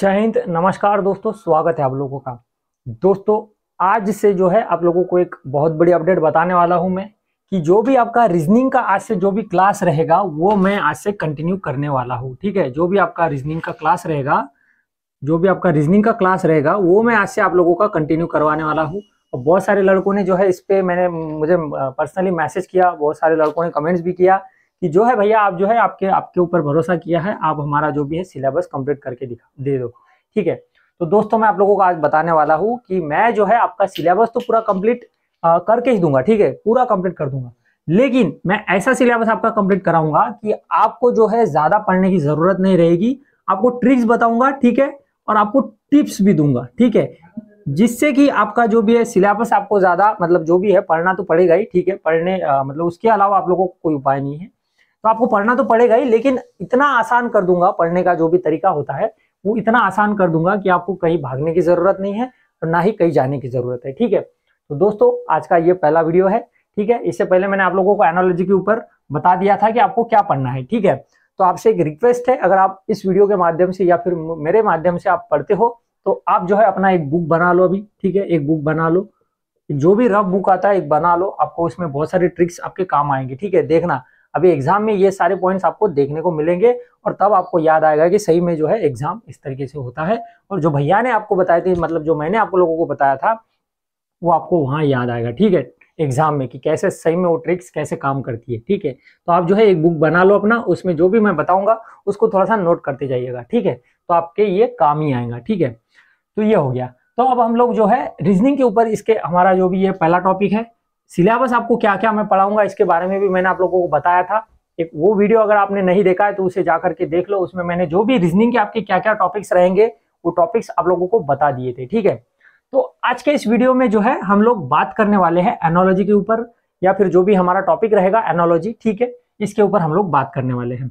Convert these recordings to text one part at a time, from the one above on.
जय हिंद नमस्कार दोस्तों स्वागत है आप लोगों का दोस्तों आज से जो है आप लोगों को एक बहुत बड़ी अपडेट बताने वाला हूं मैं कि जो भी आपका रीजनिंग का आज से जो भी क्लास रहेगा वो मैं आज से कंटिन्यू करने वाला हूं ठीक है जो भी आपका रीजनिंग का क्लास रहेगा जो भी आपका रीजनिंग का क्लास रहेगा वो मैं आज से आप लोगों का कंटिन्यू करवाने वाला हूँ और बहुत सारे लड़कों ने जो है इस पर मैंने मुझे पर्सनली मैसेज किया बहुत सारे लड़कों ने कमेंट्स भी किया कि जो है भैया आप जो है आपके आपके ऊपर भरोसा किया है आप हमारा जो भी है सिलेबस कंप्लीट करके दिखा दे दो ठीक है तो दोस्तों मैं आप लोगों को आज बताने वाला हूँ कि मैं जो है आपका सिलेबस तो पूरा कंप्लीट करके ही दूंगा ठीक है पूरा कंप्लीट कर दूंगा लेकिन मैं ऐसा सिलेबस आपका कंप्लीट कराऊंगा कि आपको जो है ज्यादा पढ़ने की जरूरत नहीं रहेगी आपको ट्रिक्स बताऊंगा ठीक है और आपको टिप्स भी दूंगा ठीक है जिससे कि आपका जो भी है सिलेबस आपको ज्यादा मतलब जो भी है पढ़ना तो पड़ेगा ही ठीक है पढ़ने आ, मतलब उसके अलावा आप लोगों को कोई उपाय नहीं है तो आपको पढ़ना तो पड़ेगा ही लेकिन इतना आसान कर दूंगा पढ़ने का जो भी तरीका होता है वो इतना आसान कर दूंगा कि आपको कहीं भागने की जरूरत नहीं है और ना ही कहीं जाने की जरूरत है ठीक है तो दोस्तों आज का ये पहला वीडियो है ठीक है इससे पहले मैंने आप लोगों को एनोलॉजी के ऊपर बता दिया था कि आपको क्या पढ़ना है ठीक है तो आपसे एक रिक्वेस्ट है अगर आप इस वीडियो के माध्यम से या फिर मेरे माध्यम से आप पढ़ते हो तो आप जो है अपना एक बुक बना लो अभी ठीक है एक बुक बना लो जो भी रफ बुक आता है एक बना लो आपको उसमें बहुत सारे ट्रिक्स आपके काम आएंगे ठीक है देखना अभी एग्जाम में ये सारे पॉइंट्स आपको देखने को मिलेंगे और तब आपको याद आएगा कि सही में जो है एग्जाम इस तरीके से होता है और जो भैया ने आपको बताए थे मतलब जो मैंने आपको लोगों को बताया था वो आपको वहाँ याद आएगा ठीक है एग्जाम में कि कैसे सही में वो ट्रिक्स कैसे काम करती है ठीक है तो आप जो है एक बुक बना लो अपना उसमें जो भी मैं बताऊंगा उसको थोड़ा सा नोट करते जाइएगा ठीक है तो आपके ये काम ही आएगा ठीक है तो ये हो गया तो अब हम लोग जो है रीजनिंग के ऊपर इसके हमारा जो भी ये पहला टॉपिक है सिलेबस आपको क्या क्या मैं पढ़ाऊंगा इसके बारे में भी मैंने आप लोगों को बताया था एक वो वीडियो अगर आपने नहीं देखा है तो उसे जाकर के देख लो उसमें मैंने जो भी रीजनिंग के आपके क्या क्या टॉपिक्स रहेंगे वो टॉपिक्स आप लोगों को बता दिए थे ठीक है तो आज के इस वीडियो में जो है हम लोग बात करने वाले हैं एनोलॉजी के ऊपर या फिर जो भी हमारा टॉपिक रहेगा एनोलॉजी ठीक है इसके ऊपर हम लोग बात करने वाले हैं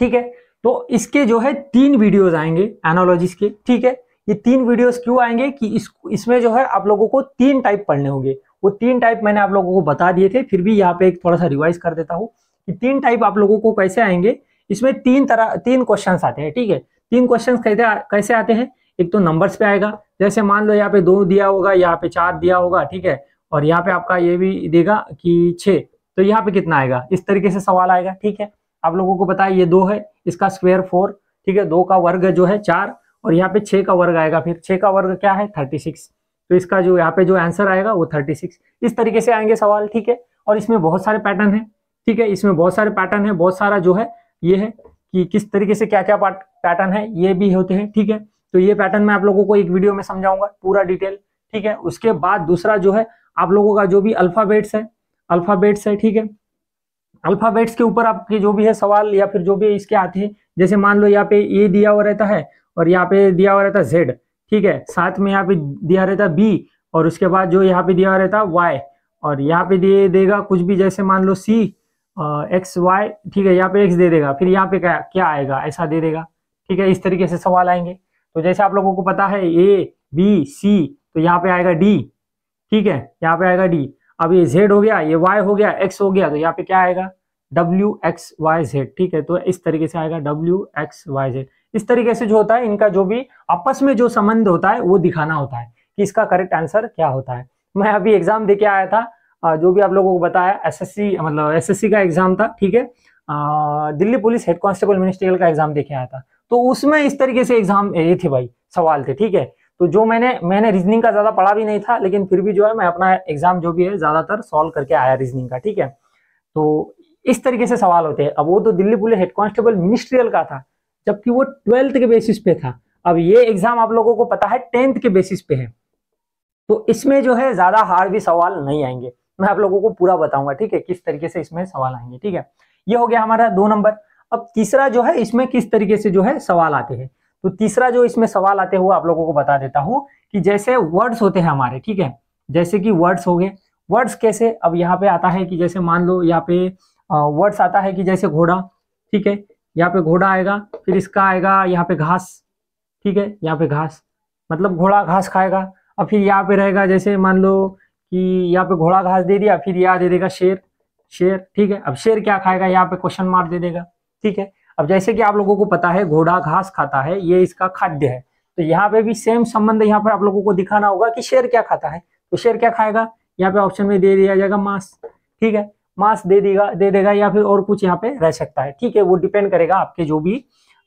ठीक है तो इसके जो है तीन वीडियोज आएंगे एनोलॉजीज के ठीक है ये तीन वीडियोस क्यों आएंगे कि इस इसमें जो है आप लोगों को तीन टाइप पढ़ने होंगे वो तीन टाइप मैंने आप लोगों को बता दिए थे फिर भी यहाँ पे एक थोड़ा सा रिवाइज कर देता हूँ कि तीन टाइप आप लोगों को कैसे आएंगे इसमें तीन तरह तीन क्वेश्चन आते हैं ठीक है तीन क्वेश्चन कैसे कैसे आते हैं एक तो नंबर्स पे आएगा जैसे मान लो यहाँ पे दो दिया होगा यहाँ पे चार दिया होगा ठीक है और यहाँ पे आपका ये भी देगा कि छे तो यहाँ पे कितना आएगा इस तरीके से सवाल आएगा ठीक है आप लोगों को बताया ये दो है इसका स्क्वेयर फोर ठीक है दो का वर्ग जो है चार और यहाँ पे छः का वर्ग आएगा फिर छः का वर्ग क्या है थर्टी सिक्स तो इसका जो यहाँ पे जो आंसर आएगा वो थर्टी सिक्स इस तरीके से आएंगे सवाल ठीक है और इसमें बहुत सारे पैटर्न है ठीक है इसमें बहुत सारे पैटर्न है बहुत सारा जो है ये है कि किस तरीके से क्या क्या पैटर्न है ये भी होते हैं ठीक है तो ये पैटर्न मैं आप लोगों को एक वीडियो में समझाऊंगा पूरा डिटेल ठीक है उसके बाद दूसरा जो है आप लोगों का जो भी अल्फाबेट्स है अल्फाबेट्स है ठीक है अल्फाबेट्स के ऊपर आपके जो भी है सवाल या फिर जो भी इसके आते हैं जैसे मान लो यहाँ पे ए दिया हुआ रहता है और यहाँ पे दिया हुआ रहता है जेड ठीक है साथ में यहाँ पे दिया रहता बी और उसके बाद जो यहाँ पे दिया रहता वाई और यहाँ पे दे देगा कुछ भी जैसे मान लो सी एक्स वाई ठीक है यहाँ पे एक्स दे देगा फिर यहाँ पे क्या क्या आएगा ऐसा दे देगा ठीक है इस तरीके से सवाल आएंगे तो जैसे आप लोगों को पता है ए बी सी तो यहाँ पे आएगा डी ठीक है यहाँ पे आएगा डी अब ये जेड हो गया ये वाई हो गया एक्स हो गया तो यहाँ पे क्या आएगा डब्ल्यू एक्स वाई जेड ठीक है तो इस तरीके से आएगा डब्ल्यू एक्स वाई जेड इस तरीके से जो होता है इनका जो भी आपस में जो संबंध होता है वो दिखाना होता है कि इसका करेक्ट आंसर क्या होता है मैं अभी एग्जाम दे आया था जो भी आप लोगों को बताया एसएससी मतलब एसएससी का एग्जाम था ठीक है Delhi police head constable ministerial का एग्जाम देखे आया था तो उसमें इस तरीके से एग्जाम ये थे भाई सवाल थे ठीक है तो जो मैंने मैंने रीजनिंग का ज्यादा पढ़ा भी नहीं था लेकिन फिर भी जो है मैं अपना एग्जाम जो भी है ज्यादातर सॉल्व करके आया रीजनिंग का ठीक है तो इस तरीके से सवाल होते हैं अब वो तो Delhi police head constable ministerial का था जबकि वो ट्वेल्थ के बेसिस पे था अब ये एग्जाम आप लोगों को पता है टेंथ के बेसिस पे है तो इसमें जो है ज्यादा हार्ड भी सवाल नहीं आएंगे मैं आप लोगों को पूरा बताऊंगा ठीक है किस तरीके से इसमें सवाल आएंगे ठीक है ये हो गया हमारा दो नंबर अब तीसरा जो है इसमें किस तरीके से जो है सवाल आते हैं तो तीसरा जो इसमें सवाल आते हुए आप लोगों को बता देता हूँ कि जैसे वर्ड्स होते हैं हमारे ठीक है जैसे कि वर्ड्स हो गए वर्ड्स कैसे अब यहाँ पे आता है कि जैसे मान लो यहाँ पे वर्ड्स आता है कि जैसे घोड़ा ठीक है यहाँ पे घोड़ा आएगा फिर इसका आएगा यहाँ पे घास ठीक है यहाँ पे घास मतलब घोड़ा घास खाएगा और फिर यहाँ पे रहेगा जैसे मान लो कि यहाँ पे घोड़ा घास दे दिया फिर यहाँ दे देगा शेर शेर ठीक है अब शेर क्या खाएगा यहाँ पे क्वेश्चन मार्क दे देगा ठीक है अब जैसे कि आप लोगों को पता है घोड़ा घास खाता है ये इसका खाद्य है तो यहाँ पे भी सेम संबंध यहाँ पर आप लोगों को दिखाना होगा कि शेर क्या खाता है तो शेर क्या खाएगा यहाँ पे ऑप्शन में दे दिया जाएगा मांस ठीक है मास दे देगा दे देगा या फिर और कुछ यहाँ पे रह सकता है ठीक है वो डिपेंड करेगा आपके जो भी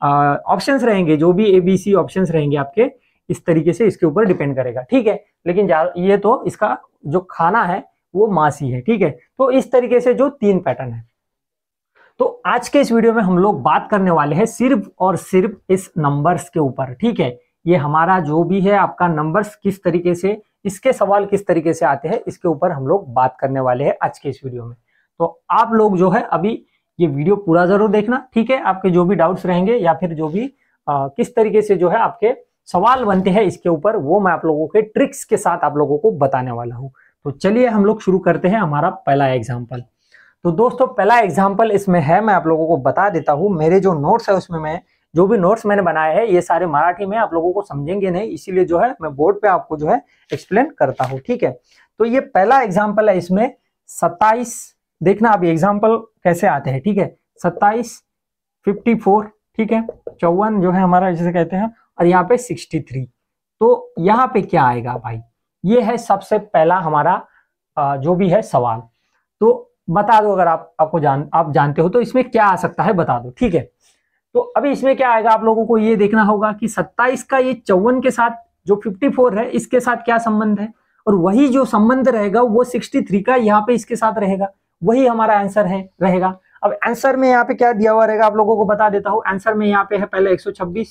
ऑप्शंस रहेंगे जो भी ए बी सी ऑप्शन रहेंगे आपके इस तरीके से इसके ऊपर डिपेंड करेगा ठीक है लेकिन ये तो इसका जो खाना है वो मास ही है ठीक है तो इस तरीके से जो तीन पैटर्न है तो आज के इस वीडियो में हम लोग बात करने वाले हैं सिर्फ और सिर्फ इस नंबर्स के ऊपर ठीक है ये हमारा जो भी है आपका नंबर्स किस तरीके से इसके सवाल किस तरीके से आते हैं इसके ऊपर हम लोग बात करने वाले हैं आज के इस वीडियो में तो आप लोग जो है अभी ये वीडियो पूरा जरूर देखना ठीक है आपके जो भी डाउट्स रहेंगे या फिर जो भी आ, किस तरीके से जो है आपके सवाल बनते हैं इसके ऊपर वो मैं आप लोगों के ट्रिक्स के साथ आप लोगों को बताने वाला हूँ तो चलिए हम लोग शुरू करते हैं हमारा पहला एग्जाम्पल तो दोस्तों पहला एग्जाम्पल इसमें है मैं आप लोगों को बता देता हूँ मेरे जो नोट्स है उसमें मैं जो भी नोट्स मैंने बनाए हैं ये सारे मराठी में आप लोगों को समझेंगे नहीं इसीलिए जो है मैं बोर्ड पे आपको जो है एक्सप्लेन करता हूँ ठीक है तो ये पहला एग्जाम्पल है इसमें सत्ताईस देखना अभी एग्जाम्पल कैसे आते हैं ठीक है सत्ताईस फिफ्टी फोर ठीक है चौवन जो है हमारा जैसे कहते हैं और यहाँ पे सिक्सटी थ्री तो यहाँ पे क्या आएगा भाई ये है सबसे पहला हमारा जो भी है सवाल तो बता दो अगर आप आपको जान आप जानते हो तो इसमें क्या आ सकता है बता दो ठीक है तो अभी इसमें क्या आएगा आप लोगों को ये देखना होगा कि 27 का ये चौवन के साथ जो 54 है इसके साथ क्या संबंध है और वही जो संबंध रहेगा वो थ्री का यहाँ पे इसके साथ रहेगा वही हमारा आंसर है रहेगा अब आंसर में यहाँ पे क्या दिया हुआ रहेगा आप लोगों को बता देता हूँ आंसर में यहाँ पे है पहले 126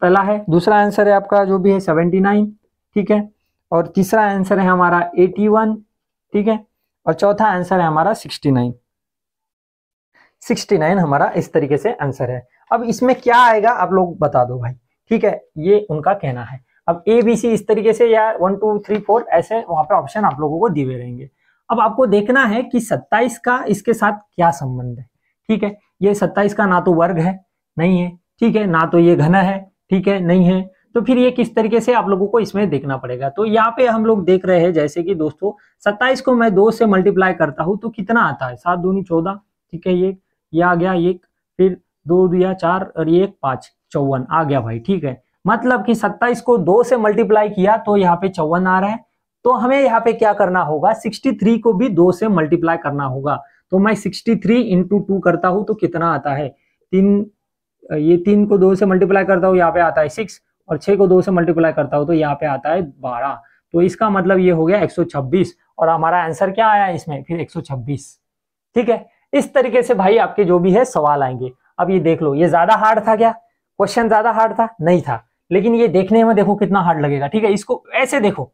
पहला है दूसरा आंसर है आपका जो भी है 79 ठीक है और तीसरा आंसर है हमारा 81 ठीक है और चौथा आंसर है हमारा 69 69 हमारा इस तरीके से आंसर है अब इसमें क्या आएगा आप लोग बता दो भाई ठीक है ये उनका कहना है अब ए बी सी इस तरीके से या वन टू थ्री फोर ऐसे वहां पर ऑप्शन आप लोगों को दिए रहेंगे अब आपको देखना है कि 27 का इसके साथ क्या संबंध है ठीक है ये 27 का ना तो वर्ग है नहीं है ठीक है ना तो ये घन है ठीक है नहीं है तो फिर ये किस तरीके से आप लोगों को इसमें देखना पड़ेगा तो यहाँ पे हम लोग देख रहे हैं जैसे कि दोस्तों सत्ताईस को मैं दो से मल्टीप्लाई करता हूं तो कितना आता है सात दूनी चौदह ठीक है ये ये आ गया एक फिर दो दिया चार और ये पांच चौवन आ गया भाई ठीक है मतलब कि सत्ताईस को दो से मल्टीप्लाई किया तो यहाँ पे चौवन आ रहा है तो हमें यहाँ पे क्या करना होगा 63 को भी दो से मल्टीप्लाई करना होगा तो मैं 63 थ्री इंटू टू करता हूं तो कितना आता है तीन ये तीन को दो से मल्टीप्लाई करता हूँ यहाँ पे आता है सिक्स और छह को दो से मल्टीप्लाई करता हूं तो यहाँ पे आता है बारह तो इसका मतलब ये हो गया एक और हमारा आंसर क्या आया इसमें फिर एक ठीक है इस तरीके से भाई आपके जो भी है सवाल आएंगे अब ये देख लो ये ज्यादा हार्ड था क्या क्वेश्चन ज्यादा हार्ड था नहीं था लेकिन ये देखने में देखो कितना हार्ड लगेगा ठीक है इसको ऐसे देखो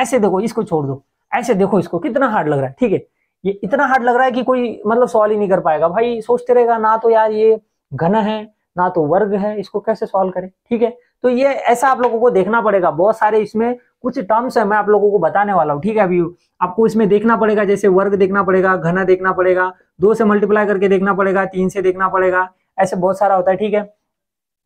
ऐसे देखो इसको छोड़ दो ऐसे देखो इसको कितना हार्ड लग रहा है ठीक है ये इतना हार्ड लग रहा है कि कोई मतलब सॉल्व ही नहीं कर पाएगा भाई सोचते रहेगा ना तो यार ये घन है ना तो वर्ग है इसको कैसे सॉल्व करें ठीक है तो ये ऐसा आप लोगों को देखना पड़ेगा बहुत सारे इसमें कुछ टर्म्स है मैं आप लोगों को बताने वाला हूँ ठीक है अभी आपको इसमें देखना पड़ेगा जैसे वर्ग देखना पड़ेगा घना देखना पड़ेगा दो से मल्टीप्लाई करके देखना पड़ेगा तीन से देखना पड़ेगा ऐसे बहुत सारा होता है ठीक है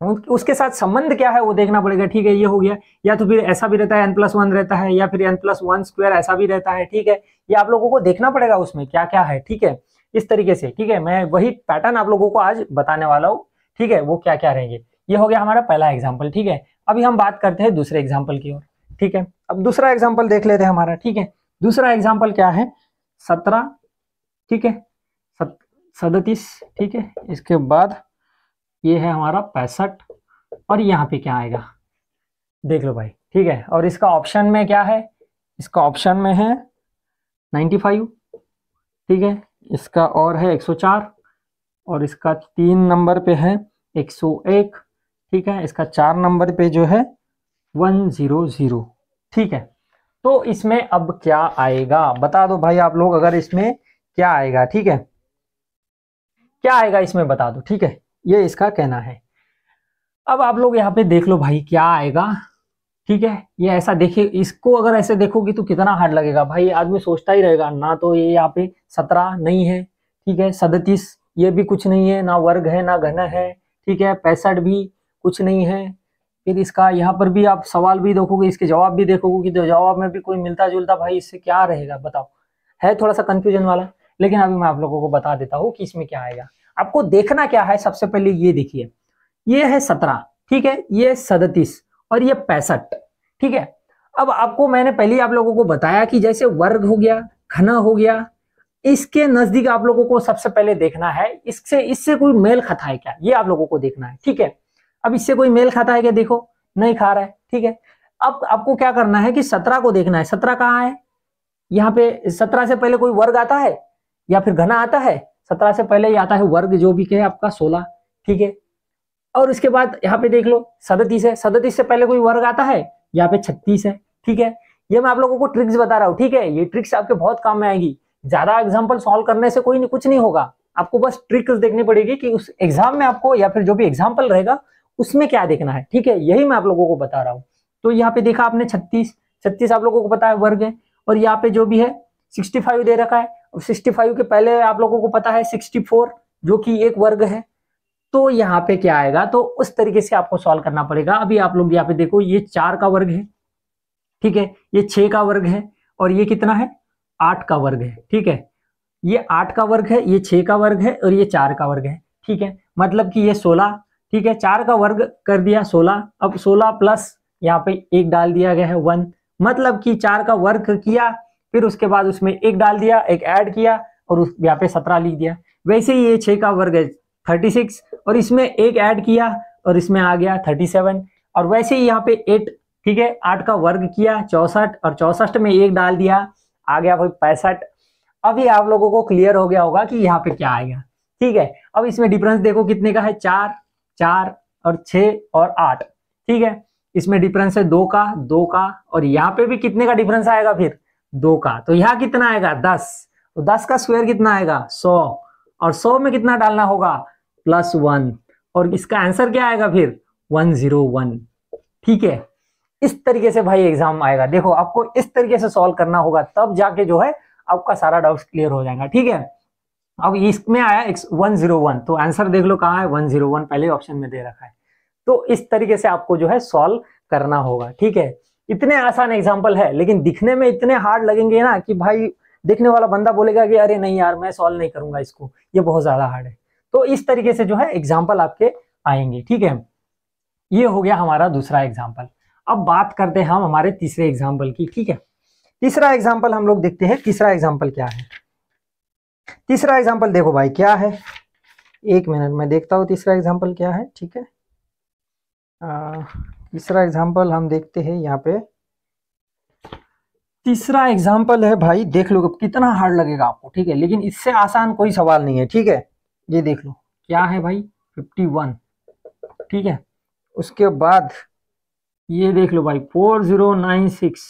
उसके साथ संबंध क्या है वो देखना पड़ेगा ठीक है ये हो गया या तो फिर ऐसा भी रहता है एन प्लस वन रहता है या फिर एन प्लस वन स्क्वायर ऐसा भी रहता है ठीक है ये आप लोगों को देखना पड़ेगा उसमें क्या क्या है ठीक है इस तरीके से ठीक है मैं वही पैटर्न आप लोगों को आज बताने वाला हूँ ठीक है वो क्या क्या रहेंगे ये हो गया हमारा पहला एग्जाम्पल ठीक है अभी हम बात करते हैं दूसरे एग्जाम्पल की ओर ठीक है अब दूसरा एग्जाम्पल देख लेते हैं हमारा ठीक है दूसरा एग्जाम्पल क्या है सत्रह ठीक है सदतीस ठीक है इसके बाद ये है हमारा पैंसठ और यहाँ पे क्या आएगा देख लो भाई ठीक है और इसका ऑप्शन में क्या है इसका ऑप्शन में है नाइन्टी फाइव ठीक है इसका और है एक सौ चार और इसका तीन नंबर पे है एक सौ एक ठीक है इसका चार नंबर पे जो है वन जीरो जीरो ठीक है तो इसमें अब क्या आएगा बता दो भाई आप लोग अगर इसमें क्या आएगा ठीक है क्या आएगा इसमें बता दो ठीक है ये इसका कहना है अब आप लोग यहाँ पे देख लो भाई क्या आएगा ठीक है ये ऐसा देखिए इसको अगर ऐसे देखोगे तो कितना हार्ड लगेगा भाई आदमी सोचता ही रहेगा ना तो ये यहाँ पे सत्रह नहीं है ठीक है सदतीस ये भी कुछ नहीं है ना वर्ग है ना घन है ठीक है पैंसठ भी कुछ नहीं है फिर इसका यहाँ पर भी आप सवाल भी देखोगे इसके जवाब भी देखोगे कि तो जवाब में भी कोई मिलता जुलता भाई इससे क्या रहेगा बताओ है थोड़ा सा कंफ्यूजन वाला लेकिन अभी मैं आप लोगों को बता देता हूँ कि इसमें क्या आएगा आपको देखना क्या है सबसे पहले ये देखिए ये है सत्रह ठीक है ये सदतीस और ये पैंसठ ठीक है अब आपको मैंने पहले आप लोगों को बताया कि जैसे वर्ग हो गया घन हो गया इसके नजदीक आप लोगों को सबसे पहले देखना है इससे इससे कोई मेल खाता है क्या ये आप लोगों को देखना है ठीक है अब इससे कोई मेल खाता है क्या देखो नहीं खा रहा है ठीक है अब आपको क्या करना है कि सत्रह को देखना है सत्रह कहाँ है यहाँ पे सत्रह से पहले कोई वर्ग आता है या फिर घना आता है सत्रह से पहले ही आता है वर्ग जो भी है आपका सोलह ठीक है और उसके बाद यहाँ पे देख लो सदतीस है सदतीस से पहले कोई वर्ग आता है यहाँ पे छत्तीस है ठीक है ये मैं आप लोगों को ट्रिक्स बता रहा हूँ ठीक है ये ट्रिक्स आपके बहुत काम में आएगी ज्यादा एग्जाम्पल सॉल्व करने से कोई कुछ नहीं होगा आपको बस ट्रिक्स देखनी पड़ेगी कि उस एग्जाम में आपको या फिर जो भी एग्जाम्पल रहेगा उसमें क्या देखना है ठीक है यही मैं आप लोगों को बता रहा हूँ तो यहाँ पे देखा आपने छत्तीस छत्तीस आप लोगों को बताया वर्ग है और यहाँ पे जो भी है सिक्सटी फाइव दे रखा है सिक्सटी फाइव के पहले आप लोगों को पता है सिक्सटी फोर जो कि एक वर्ग है तो यहाँ पे क्या आएगा तो उस तरीके से आपको सॉल्व करना पड़ेगा अभी आप लोग यहाँ पे देखो ये चार का वर्ग है ठीक है ये छः का वर्ग है और ये कितना है आठ का वर्ग है ठीक है ये आठ का वर्ग है ये छः का वर्ग है और ये चार का वर्ग है ठीक है मतलब कि ये सोलह ठीक है चार का वर्ग कर दिया सोलह अब सोलह प्लस यहाँ पे एक डाल दिया गया है वन मतलब कि चार का वर्ग किया फिर उसके बाद उसमें एक डाल दिया एक ऐड किया और उस यहाँ पे सत्रह लिख दिया वैसे ही ये छः का वर्ग है थर्टी सिक्स और इसमें एक ऐड किया और इसमें आ गया थर्टी सेवन और वैसे ही यहाँ पे एट ठीक है आठ का वर्ग किया चौसठ और चौसठ में एक डाल दिया आ गया भाई पैंसठ अभी आप लोगों को क्लियर हो गया होगा कि यहाँ पे क्या आएगा ठीक है अब इसमें डिफरेंस देखो कितने का है चार चार और छ और आठ ठीक है इसमें डिफरेंस है दो का दो का और यहाँ पे भी कितने का डिफरेंस आएगा फिर दो का तो यहाँ कितना आएगा दस तो दस का स्क्वायर कितना आएगा सौ और सौ में कितना डालना होगा प्लस वन और इसका आंसर क्या आएगा फिर वन जीरो वन ठीक है इस तरीके से भाई एग्जाम आएगा देखो आपको इस तरीके से सॉल्व करना होगा तब जाके जो है आपका सारा डाउट क्लियर हो जाएगा ठीक है अब इसमें आया वन जीरो वन तो आंसर देख लो कहाँ है वन जीरो वन पहले ऑप्शन में दे रखा है तो इस तरीके से आपको जो है सॉल्व करना होगा ठीक है इतने आसान एग्जाम्पल है लेकिन दिखने में इतने हार्ड लगेंगे ना कि भाई देखने वाला बंदा बोलेगा कि अरे नहीं यार मैं सॉल्व नहीं करूंगा इसको ये बहुत ज्यादा हार्ड है तो इस तरीके से जो है एग्जाम्पल आपके आएंगे ठीक है ये हो गया हमारा दूसरा एग्जाम्पल अब बात करते हैं हम हमारे तीसरे एग्जाम्पल की ठीक है तीसरा एग्जाम्पल हम लोग देखते हैं तीसरा एग्जाम्पल क्या है तीसरा एग्जाम्पल देखो भाई क्या है एक मिनट मैं देखता हूँ तीसरा एग्जाम्पल क्या है ठीक है आ, तीसरा एग्जाम्पल हम देखते हैं यहाँ पे तीसरा एग्जाम्पल है भाई देख लो कितना हार्ड लगेगा आपको ठीक है लेकिन इससे आसान कोई सवाल नहीं है ठीक है ये देख लो क्या है भाई फिफ्टी वन ठीक है उसके बाद ये देख लो भाई फोर जीरो नाइन सिक्स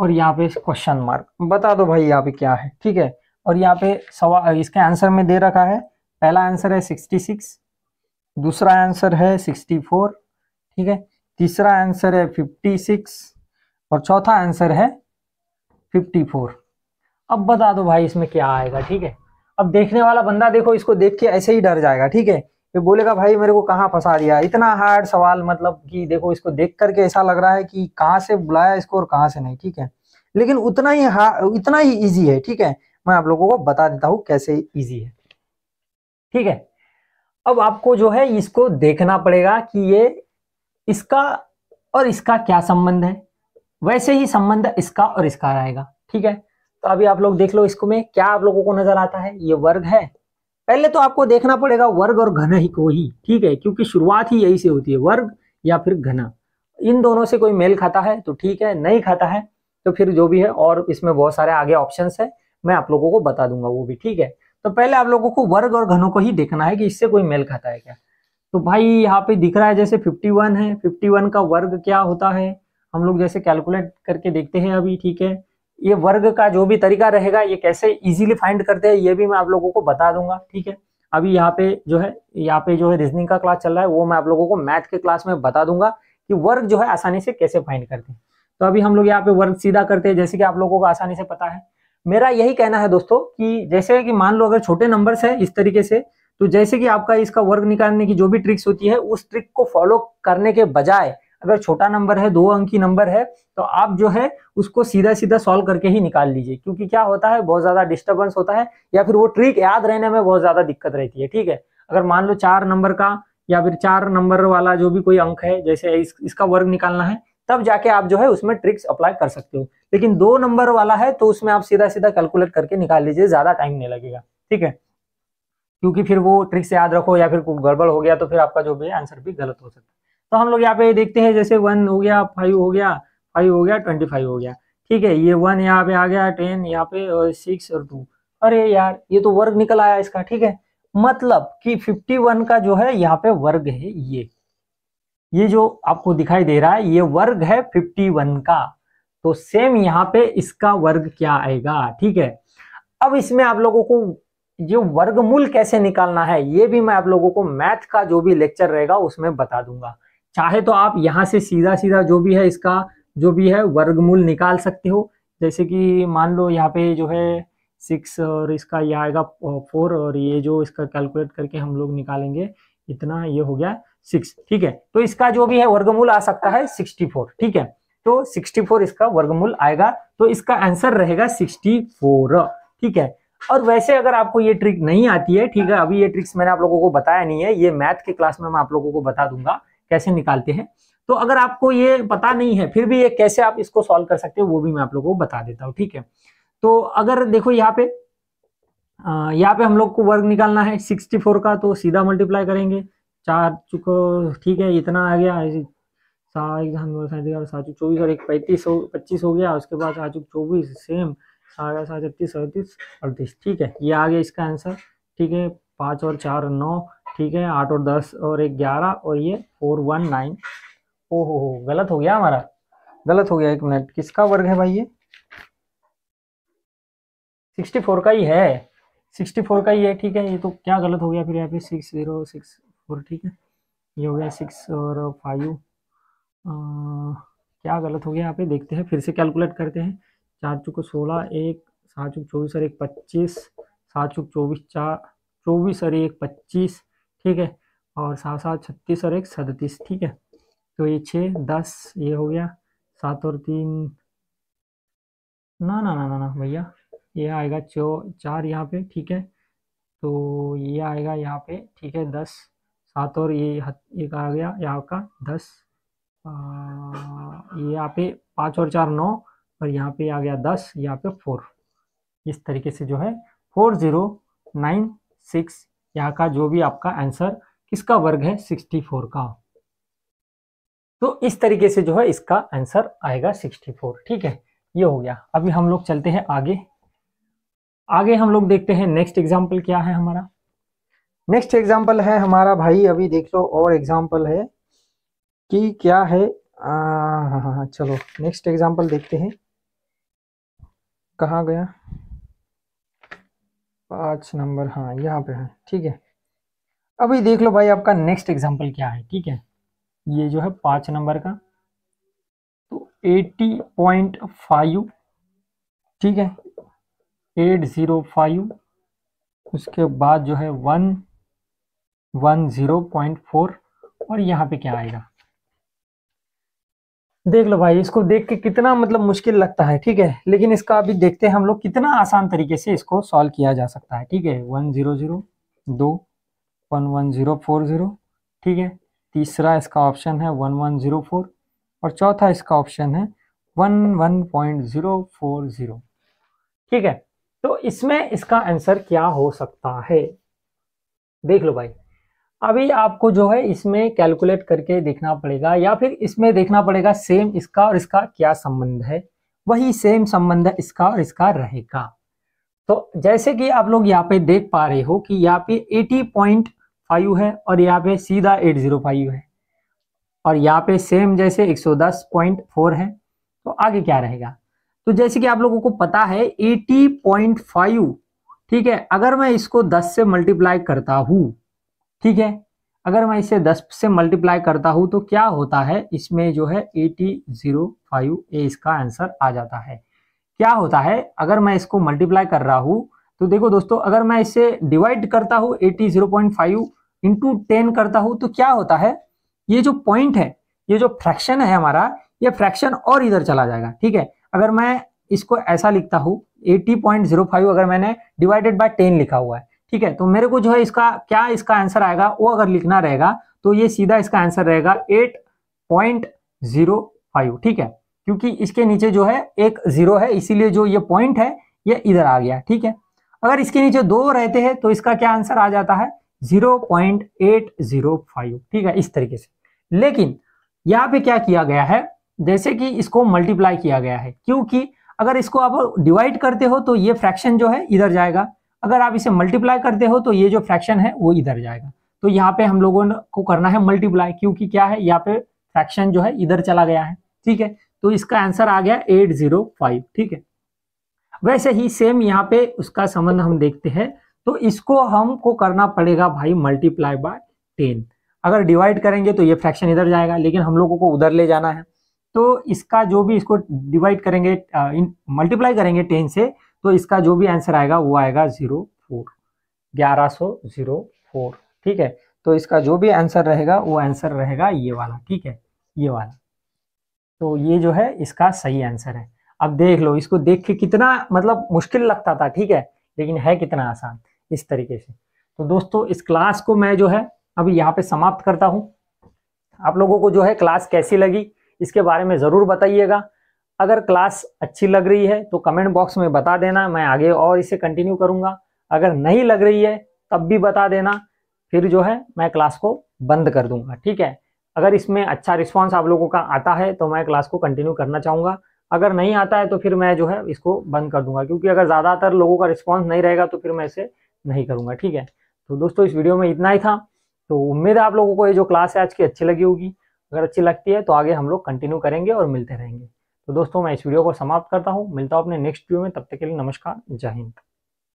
और यहाँ पे क्वेश्चन मार्क बता दो भाई यहाँ पे क्या है ठीक है और यहाँ पे सवाल इसके आंसर में दे रखा है पहला आंसर है सिक्सटी सिक्स दूसरा आंसर है सिक्सटी फोर ठीक है तीसरा आंसर है 56 और चौथा आंसर है 54 अब बता दो भाई इसमें क्या आएगा ठीक है अब देखने वाला बंदा देखो इसको देख के ऐसे ही डर जाएगा ठीक है ये बोलेगा भाई मेरे को कहाँ फंसा दिया इतना हार्ड सवाल मतलब कि देखो इसको देख करके ऐसा लग रहा है कि कहाँ से बुलाया इसको और कहाँ से नहीं ठीक है लेकिन उतना ही हार इतना ही इजी है ठीक है मैं आप लोगों को बता देता हूँ कैसे इजी है ठीक है अब आपको जो है इसको देखना पड़ेगा कि ये इसका और इसका क्या संबंध है वैसे ही संबंध इसका और इसका रहेगा ठीक है तो अभी आप लोग देख लो इसको में क्या आप लोगों को नजर आता है ये वर्ग है पहले तो आपको देखना पड़ेगा वर्ग और घन ही को ही ठीक है क्योंकि शुरुआत ही यही से होती है वर्ग या फिर घना इन दोनों से कोई मेल खाता है तो ठीक है नहीं खाता है तो फिर जो भी है और इसमें बहुत सारे आगे ऑप्शन है मैं आप लोगों को बता दूंगा वो भी ठीक है तो पहले आप लोगों को वर्ग और घनों को ही देखना है कि इससे कोई मेल खाता है क्या तो भाई यहाँ पे दिख रहा है जैसे 51 है 51 का वर्ग क्या होता है हम लोग जैसे कैलकुलेट करके देखते हैं अभी ठीक है ये वर्ग का जो भी तरीका रहेगा ये कैसे इजीली फाइंड करते हैं ये भी मैं आप लोगों को बता दूंगा ठीक है अभी यहाँ पे जो है यहाँ पे जो है रीजनिंग का क्लास चल रहा है वो मैं आप लोगों को मैथ के क्लास में बता दूंगा कि वर्ग जो है आसानी से कैसे फाइंड करते हैं तो अभी हम लोग यहाँ पे वर्ग सीधा करते हैं जैसे कि आप लोगों को आसानी से पता है मेरा यही कहना है दोस्तों की जैसे कि मान लो अगर छोटे नंबर है इस तरीके से तो जैसे कि आपका इसका वर्ग निकालने की जो भी ट्रिक्स होती है उस ट्रिक को फॉलो करने के बजाय अगर छोटा नंबर है दो अंक की नंबर है तो आप जो है उसको सीधा सीधा सॉल्व करके ही निकाल लीजिए क्योंकि क्या होता है बहुत ज़्यादा डिस्टर्बेंस होता है या फिर वो ट्रिक याद रहने में बहुत ज़्यादा दिक्कत रहती है ठीक है अगर मान लो चार नंबर का या फिर चार नंबर वाला जो भी कोई अंक है जैसे इस, इसका वर्ग निकालना है तब जाके आप जो है उसमें ट्रिक्स अप्लाई कर सकते हो लेकिन दो नंबर वाला है तो उसमें आप सीधा सीधा कैलकुलेट करके निकाल लीजिए ज़्यादा टाइम नहीं लगेगा ठीक है क्योंकि फिर वो ट्रिक से याद रखो या फिर गड़बड़ हो गया तो फिर आपका जो भी आंसर भी गलत हो सकता है तो हम लोग यहाँ पे देखते हैं जैसे वन हो गया फाइव हो गया फाइव हो गया ट्वेंटी फाइव हो गया ठीक है ये वन यहाँ पे आ गया टेन यहाँ पे और सिक्स और टू अरे यार ये तो वर्ग निकल आया इसका ठीक है मतलब कि फिफ्टी वन का जो है यहाँ पे वर्ग है ये ये जो आपको दिखाई दे रहा है ये वर्ग है फिफ्टी वन का तो सेम यहाँ पे इसका वर्ग क्या आएगा ठीक है अब इसमें आप लोगों को ये वर्गमूल कैसे निकालना है ये भी मैं आप लोगों को मैथ का जो भी लेक्चर रहेगा उसमें बता दूंगा चाहे तो आप यहाँ से सीधा सीधा जो भी है इसका जो भी है वर्गमूल निकाल सकते हो जैसे कि मान लो यहाँ पे जो है सिक्स और इसका यह आएगा फोर और ये जो इसका कैलकुलेट करके हम लोग निकालेंगे इतना ये हो गया सिक्स ठीक है तो इसका जो भी है वर्गमूल आ सकता है सिक्सटी फोर ठीक है तो सिक्सटी फोर इसका वर्गमूल आएगा तो इसका आंसर रहेगा सिक्सटी फोर ठीक है और वैसे अगर आपको ये ट्रिक नहीं आती है ठीक है अभी ये ट्रिक्स मैंने आप लोगों को बताया नहीं है ये मैथ के क्लास में मैं आप लोगों को बता दूंगा कैसे निकालते हैं तो अगर आपको ये पता नहीं है फिर भी ये कैसे आप इसको सॉल्व कर सकते हो वो भी मैं आप लोगों को बता देता हूँ ठीक है तो अगर देखो यहाँ पे यहाँ पे हम लोग को वर्ग निकालना है फोर का तो सीधा मल्टीप्लाई करेंगे चार चुको ठीक है इतना आ गया सात चौबीस और एक पैंतीस हो पच्चीस हो गया उसके बाद आ चुक चौबीस सेम साढ़े सात छत्तीस अड़तीस अड़तीस ठीक है ये आ गया इसका आंसर ठीक है पाँच और चार नौ ठीक है आठ और दस और एक ग्यारह और ये फोर वन नाइन ओ हो हो गलत हो गया हमारा गलत हो गया एक मिनट किसका वर्ग है भाई ये सिक्सटी फोर का ही है सिक्सटी फोर का ही है ठीक है ये तो क्या गलत हो गया फिर यहाँ पे सिक्स जीरो सिक्स फोर ठीक है ये हो गया सिक्स और फाइव क्या गलत हो गया यहाँ पे देखते हैं फिर से कैलकुलेट करते हैं चार चुक सोलह एक सात चुक चौबीस और एक पच्चीस सात चुक चौबीस चार चौबीस और एक पच्चीस ठीक है और सात सात छत्तीस और एक सदतीस ठीक है तो ये छः दस ये हो गया सात और तीन ना ना ना ना ना भैया ये आएगा चौ चार यहाँ पे ठीक है तो ये आएगा यहाँ पे ठीक है दस सात और ये एक आ गया यहाँ का दस आ, ये यहाँ पे पाँच और चार नौ और यहाँ पे आ गया दस यहाँ पे फोर इस तरीके से जो है फोर जीरो नाइन सिक्स यहाँ का जो भी आपका आंसर किसका वर्ग है सिक्सटी फोर का तो इस तरीके से जो है इसका आंसर आएगा सिक्सटी फोर ठीक है ये हो गया अभी हम लोग चलते हैं आगे आगे हम लोग देखते हैं नेक्स्ट एग्जाम्पल क्या है हमारा नेक्स्ट एग्जाम्पल है हमारा भाई अभी देख लो और एग्जाम्पल है कि क्या है आ, हाँ हाँ, हाँ, हाँ चलो नेक्स्ट एग्जाम्पल देखते हैं कहाँ गया पाँच नंबर हाँ यहाँ पे है ठीक है अभी देख लो भाई आपका नेक्स्ट एग्जाम्पल क्या है ठीक है ये जो है पाँच नंबर का तो एटी पॉइंट फाइव ठीक है एट ज़ीरो फाइव उसके बाद जो है one one zero point four और यहाँ पे क्या आएगा देख लो भाई इसको देख के कितना मतलब मुश्किल लगता है ठीक है लेकिन इसका अभी देखते हैं हम लोग कितना आसान तरीके से इसको सॉल्व किया जा सकता है ठीक है वन जीरो जीरो दो one one zero four zero ठीक है तीसरा इसका ऑप्शन है वन वन जीरो फोर और चौथा इसका ऑप्शन है one one point zero four zero ठीक है तो इसमें इसका आंसर क्या हो सकता है देख लो भाई अभी आपको जो है इसमें कैलकुलेट करके देखना पड़ेगा या फिर इसमें देखना पड़ेगा सेम इसका और इसका क्या संबंध है वही सेम संबंध इसका और इसका रहेगा तो जैसे कि आप लोग यहाँ पे देख पा रहे हो कि यहाँ पे एटी पॉइंट फाइव है और यहाँ पे सीधा एट जीरो फाइव है और यहाँ पे सेम जैसे एक सौ दस पॉइंट फोर है तो आगे क्या रहेगा तो जैसे कि आप लोगों को पता है एटी पॉइंट फाइव ठीक है अगर मैं इसको दस से मल्टीप्लाई करता हूँ ठीक है अगर मैं इसे 10 से मल्टीप्लाई करता हूं तो क्या होता है इसमें जो है एटी जीरो फाइव ए इसका आंसर आ जाता है क्या होता है अगर मैं इसको मल्टीप्लाई कर रहा हूं तो देखो दोस्तों अगर मैं इसे डिवाइड करता हूं eighty zero point five into ten करता हूं तो क्या होता है ये जो पॉइंट है ये जो फ्रैक्शन है हमारा ये फ्रैक्शन और इधर चला जाएगा ठीक है अगर मैं इसको ऐसा लिखता हूँ एटी पॉइंट जीरो फाइव अगर मैंने डिवाइडेड बाय टेन लिखा हुआ है ठीक है तो मेरे को जो है इसका क्या इसका आंसर आएगा वो अगर लिखना रहेगा तो ये सीधा इसका आंसर रहेगा एट पॉइंट जीरो फाइव ठीक है क्योंकि इसके नीचे जो है एक जीरो है इसीलिए जो ये पॉइंट है ये इधर आ गया ठीक है अगर इसके नीचे दो रहते हैं तो इसका क्या आंसर आ जाता है zero point eight zero five ठीक है इस तरीके से लेकिन यहाँ पे क्या किया गया है जैसे कि इसको मल्टीप्लाई किया गया है क्योंकि अगर इसको आप डिवाइड करते हो तो ये फ्रैक्शन जो है इधर जाएगा अगर आप इसे मल्टीप्लाई करते हो तो ये जो फ्रैक्शन है वो इधर जाएगा तो यहाँ पे हम लोगों को करना है मल्टीप्लाई क्योंकि क्या है यहाँ पे फ्रैक्शन जो है इधर चला गया है ठीक है तो इसका आंसर आ गया एट जीरो फाइव ठीक है वैसे ही सेम यहाँ पे उसका संबंध हम देखते हैं तो इसको हमको करना पड़ेगा भाई मल्टीप्लाई बाय टेन अगर डिवाइड करेंगे तो ये फ्रैक्शन इधर जाएगा लेकिन हम लोगों को उधर ले जाना है तो इसका जो भी इसको डिवाइड करेंगे मल्टीप्लाई uh, करेंगे टेन से तो इसका जो भी आंसर आएगा वो आएगा जीरो फोर ग्यारह सो जीरो फोर ठीक है तो इसका जो भी आंसर रहेगा वो आंसर रहेगा ये वाला ठीक है ये वाला तो ये जो है इसका सही आंसर है अब देख लो इसको देख के कितना मतलब मुश्किल लगता था ठीक है लेकिन है कितना आसान इस तरीके से तो दोस्तों इस क्लास को मैं जो है अभी यहाँ पे समाप्त करता हूँ आप लोगों को जो है क्लास कैसी लगी इसके बारे में ज़रूर बताइएगा अगर क्लास अच्छी लग रही है तो कमेंट बॉक्स में बता देना मैं आगे और इसे कंटिन्यू करूंगा अगर नहीं लग रही है तब भी बता देना फिर जो है मैं क्लास को बंद कर दूंगा ठीक है अगर इसमें अच्छा रिस्पॉन्स आप लोगों का आता है तो मैं क्लास को कंटिन्यू करना चाहूँगा अगर नहीं आता है तो फिर मैं जो है इसको बंद कर दूंगा क्योंकि अगर ज़्यादातर लोगों का रिस्पॉन्स नहीं रहेगा तो फिर मैं इसे नहीं करूँगा ठीक है तो दोस्तों इस वीडियो में इतना ही था तो उम्मीद है आप लोगों को ये जो क्लास है आज की अच्छी लगी होगी अगर अच्छी लगती है तो आगे हम लोग कंटिन्यू करेंगे और मिलते रहेंगे तो दोस्तों मैं इस वीडियो को समाप्त करता हूँ मिलता हूँ अपने नेक्स्ट वीडियो में तब तक के लिए नमस्कार जय हिंद